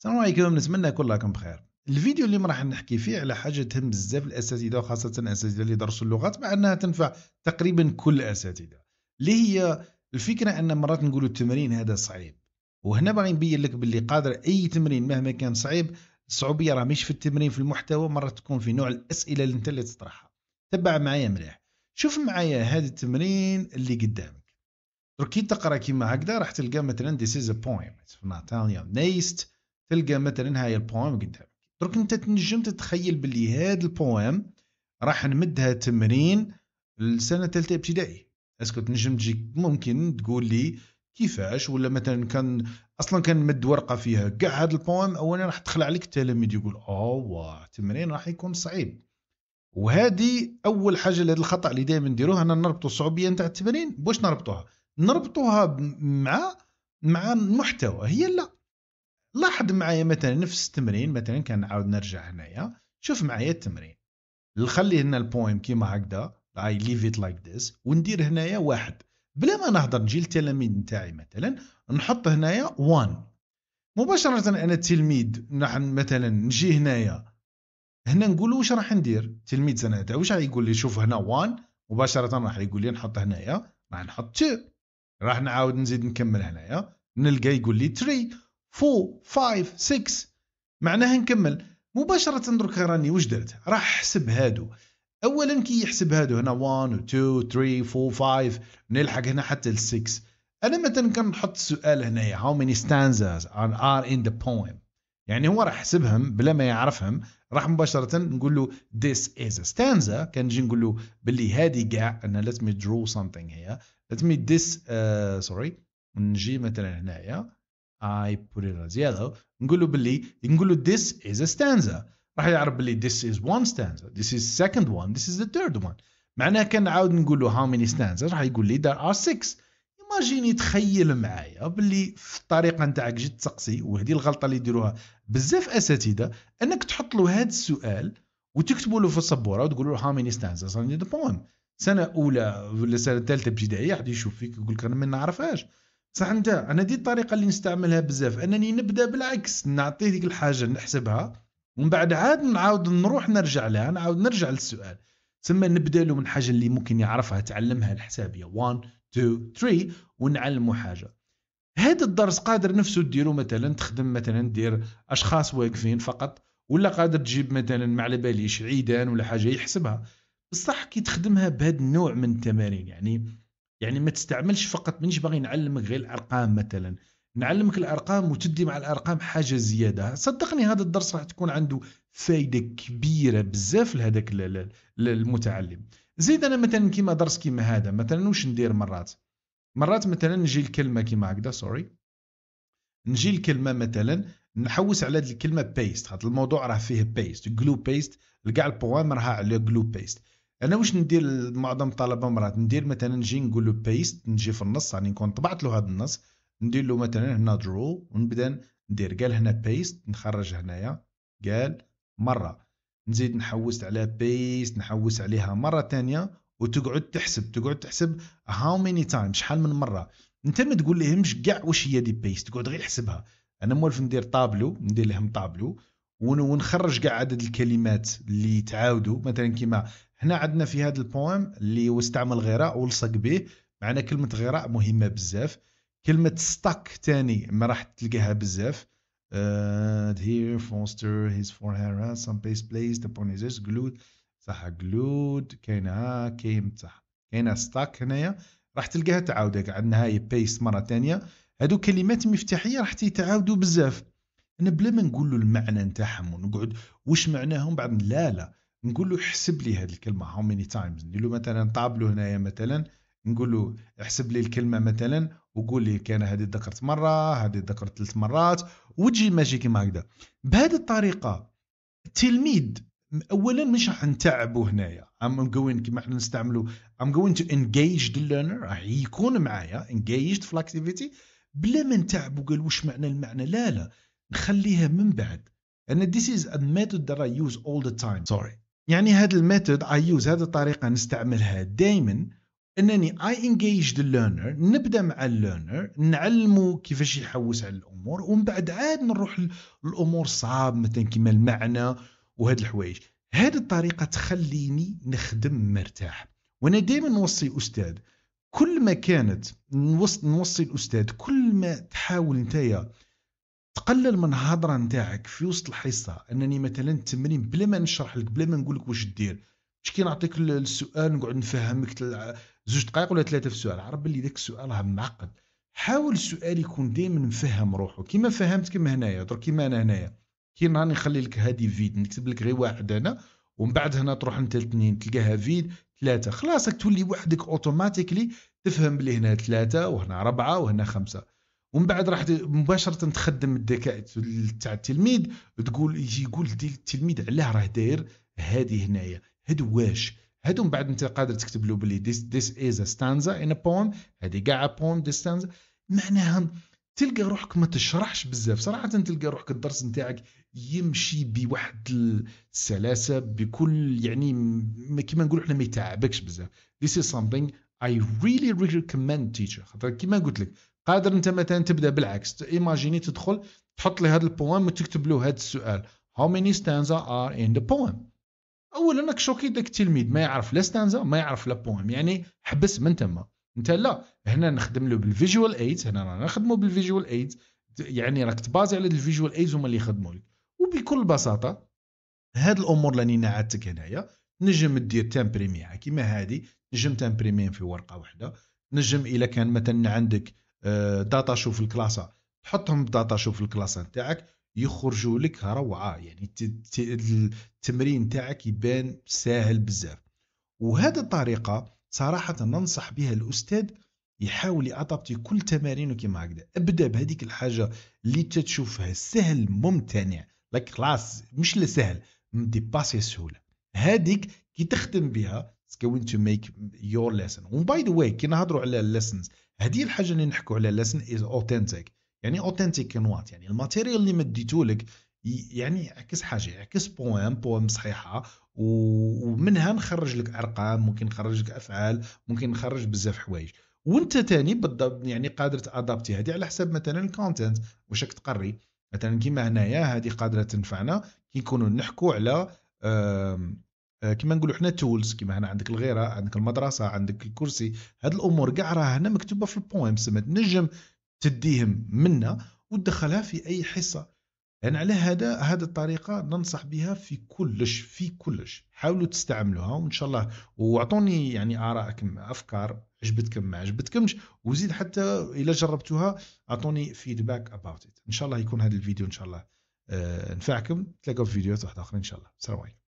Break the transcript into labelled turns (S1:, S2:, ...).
S1: السلام عليكم نتمنى كلكم بخير الفيديو اللي راح نحكي فيه على حاجه تهم بزاف الاساتذه وخاصه الاساتذه اللي درسوا اللغات مع انها تنفع تقريبا كل الاساتذه اللي هي الفكره ان مرات نقولوا التمرين هذا صعيب وهنا باغي نبين لك باللي قادر اي تمرين مهما كان صعيب الصعوبيه راه مش في التمرين في المحتوى مرات تكون في نوع الاسئله اللي انت اللي تطرحها تبع معايا مليح شوف معايا هذا التمرين اللي قدامك كي تقرا كيما هكذا راح تلقى مثلا this is a poem it's from Natalia Neist تلقى مثلا هاي البوام قدامك درك انت تنجم تتخيل باللي هاد البوام راح نمدها تمرين لسنه ثالثه ابتدائي اسكو تنجم تجيك ممكن تقول لي كيفاش ولا مثلا كان اصلا كان مد ورقه فيها كاع هاد البوام اولا راح تخلع عليك التلاميذ يقول اوه التمرين راح يكون صعيب وهذه اول حاجه لهذا الخطا اللي دائما نديروه انا نربطوا الصعوبيه نتاع التمرين باش نربطوها نربطوها مع مع المحتوى هي لا لاحظ معايا مثلا نفس التمرين مثلا كنعاود نرجع هنايا شوف معايا التمرين نخلي هنا البويم كيما هكذا اي ليف ات لايك ذيس وندير هنايا واحد بلا ما نهضر نجي للتلاميذ نتاعي مثلا نحط هنايا 1 مباشره انا التلميذ مثلا نجي هنايا هنا نقول واش راح ندير تلميذ سنه واش راح يقول لي شوف هنا 1 مباشره راح يقول لي نحط هنايا راح نحط 2 راح نعاود نزيد نكمل هنايا نلقى يقول لي 3 4 5 6 معناها نكمل مباشرة درك راني واش درت راح حسب هادو اولا كي يحسب هادو هنا 1 و 2 و 3 4 5 نلحق هنا حتى ل 6 انا مثلا كنحط السؤال هنايا how many stanzas are in the poem يعني هو راح يحسبهم بلا ما يعرفهم راح مباشرة نقول له this is a stanza كان نجي نقول له باللي هذه كاع انا let me draw something here let me this uh, آه، sorry نجي مثلا هنايا I put it as yellow نقولوا باللي نقول this is a stanza راح يعرف باللي this is one stanza this is second one this is the third one معناها كان نعاود نقولوا how many stanzas راح يقول لي there are six ايماجيني تخيل معايا باللي في الطريقه نتاعك جيت تسقسي وهذه الغلطه اللي يديروها بزاف اساتذه انك تحط له هذا السؤال وتكتبوا له في السبوره وتقول له how many stanzas in the poem سنه اولى ولا سنه ثالثه ابتدائيه حد يشوف فيك يقول لك انا ما نعرفهاش صح انت انا دي الطريقه اللي نستعملها بزاف انني نبدا بالعكس نعطيه ديك الحاجه نحسبها ومن بعد عاد نعاود نروح نرجع لها نعاود نرجع للسؤال ثم نبدا له من حاجه اللي ممكن يعرفها تعلمها الحسابيه 1 2 3 ونعلمه حاجه هذا الدرس قادر نفسه ديرو مثلا تخدم مثلا دير اشخاص واقفين فقط ولا قادر تجيب مثلا ما على باليش عيدان ولا حاجه يحسبها بصح كي تخدمها بهذا النوع من التمارين يعني يعني ما تستعملش فقط مانيش باغي نعلمك غير الارقام مثلا نعلمك الارقام وتدي مع الارقام حاجه زياده صدقني هذا الدرس راح تكون عنده فايده كبيره بزاف لهذاك المتعلم زيد انا مثلا كيما درس كيما هذا مثلا واش ندير مرات مرات مثلا نجي الكلمه كيما هكذا سوري نجي الكلمه مثلا نحوس على هذه الكلمه بيست هذا الموضوع راه فيه بيست جلو بيست كاع البوام راها على جلو بيست انا واش ندير معظم الطلبه مرات ندير مثلا نجي نقول له بيست نجي في النص يعني نكون طبعت له هذا النص ندير له مثلا هنا درو ونبدا ندير قال هنا بيست نخرج هنايا قال مره نزيد نحوس على بيست نحوس عليها مره ثانيه وتقعد تحسب تقعد تحسب هاو ميني تايم شحال من مره انت ما تقول لهمش كاع واش هي دي بيست تقعد غير حسبها انا موالف ندير طابلو ندير لهم طابلو ونخرج كاع عدد الكلمات اللي يتعاودوا مثلا كيما هنا عندنا في هذا البويم اللي هو استعمل غراء ولصق به معنا كلمه غراء مهمه بزاف كلمه ستاك تاني ما راح تلقاها بزاف uh, here Foster his for Hera آه، some place placed upon his glued صح glued كاينه كيم صح كاينه ستاك هنايا راح تلقاها تعاودك عندنا هاي بيست مره ثانيه هادو كلمات مفتاحيه راح تتعاودوا بزاف انا بلا ما نقول له المعنى نتاعهم ونقعد واش معناهم بعد لا لا نقول له احسب لي هذه الكلمه هاو ماني تايمز ندير له مثلا طابلو هنايا مثلا نقول له احسب لي الكلمه مثلا وقول لي كان هذه ذكرت مره هذه ذكرت ثلاث مرات وتجي ماشي كيما هكذا بهذه الطريقه التلميذ اولا مش راح نتعبوا هنايا ام جوين كيما احنا نستعملوا ام جوين تو انجيج ذا ليرنر راح يكون معايا انجيجد في الاكتيفيتي بلا ما نتعبوا قال واش معنى المعنى لا لا نخليها من بعد أن this is a method that I use all the time sorry يعني هذا الميثود I use هذه الطريقة نستعملها دائما أنني I engage the learner نبدأ مع الليرنر نعلمه كيفاش يحوس على الأمور ومن بعد عاد نروح للامور صعاب مثلا كيما المعنى وهاد الحوايج هذه الطريقة تخليني نخدم مرتاح وأنا دائما نوصي أستاذ كل ما كانت نوصي الأستاذ كل ما تحاول نتايا تقلل من الهضره نتاعك في وسط الحصه انني مثلا تمرين بلا ما نشرح لك بلا ما نقول لك واش دير مش كي نعطيك السؤال نقعد نفهمك زوج دقائق ولا ثلاثه في السؤال عرف بلي ذاك السؤال راه معقد حاول السؤال يكون دائما مفهم روحه كيما فهمت كيما هنايا درك كيما انا هنايا كي راني نخلي لك هذه فيد نكتب لك غير واحد انا ومن بعد هنا تروح انت الاثنين تلقاها فيد ثلاثه خلاصك تولي وحدك اوتوماتيكلي تفهم بلي هنا ثلاثه وهنا اربعه وهنا خمسه ومن بعد راح مباشره تخدم الذكاء تاع التلميذ تقول يجي يقول التلميذ علاه راه داير هذه هنايا هادو واش هادو من بعد انت قادر تكتب له بلي this, this is a stanza in a poem هذه كاع poem this stanza معناها تلقى روحك ما تشرحش بزاف صراحة تلقى روحك الدرس نتاعك يمشي بواحد السلاسة بكل يعني كيما نقولوا احنا ما يتعبكش بزاف this is something I really really recommend teacher خاطر كيما قلت لك قادر انت مثلا تبدا بالعكس ايماجيني تدخل تحط لي هذا البوام وتكتب له هذا السؤال هاو ماني ستانزا ار ان ذا بوام اولا راك شوكي داك التلميذ ما يعرف لا ستانزا ما يعرف لا بوام يعني حبس من تما انت لا هنا نخدم له بالفيجوال ايدز هنا رانا نخدموا بالفيجوال ايدز يعني راك تبازي على الفيجوال ايدز هما اللي يخدموا لك وبكل بساطه هاد الامور اللي انا عادتك هنايا نجم دير تامبريميها كيما هادي نجم تامبريمين في ورقه واحده نجم الا كان مثلا عندك داتا آه، شوف الكلاسة تحطهم داتا شوف الكلاسة نتاعك يخرجوا لك روعه يعني التمرين تاعك يبان ساهل بزاف وهذا الطريقه صراحه ننصح بها الاستاذ يحاول يأطبتي كل تمارينه كيما هكذا ابدا بهذيك الحاجه اللي تشوفها سهل ممتنع لك خلاص مش لسهل سهل مديباسي السهوله هذيك كي تخدم بها it's going to make your lesson وباي ذا واي كي نهضروا على lessons هذه الحاجه اللي نحكوا عليها لسن از اوثنتيك يعني اوثنتيك كنوات يعني الماتيريال اللي مديتو لك يعني يعكس حاجه يعكس بوام بوام صحيحه ومنها نخرج لك ارقام ممكن نخرج لك افعال ممكن نخرج بزاف حوايج وانت تاني بالضبط يعني قادر تادابتي هذه على حسب مثلا الكونتنت واش راك تقري مثلا كيما هنايا هذه قادره تنفعنا كي نكونوا نحكوا على آه، كما نقولوا حنا تولز كما هنا عندك الغيره عندك المدرسه عندك الكرسي هاد الامور كاع راه هنا مكتوبه في البوان سما تنجم تديهم منا وتدخلها في اي حصه يعني على هذا هذه الطريقه ننصح بها في كلش في كلش حاولوا تستعملوها وان شاء الله واعطوني يعني ارائكم افكار عجبتكم ما عجبتكمش وزيد حتى الى جربتوها اعطوني فيدباك اباوت ان شاء الله يكون هذا الفيديو ان شاء الله آه، نفعكم تلاقوا في فيديوهات واحده اخرى ان شاء الله السلام عليكم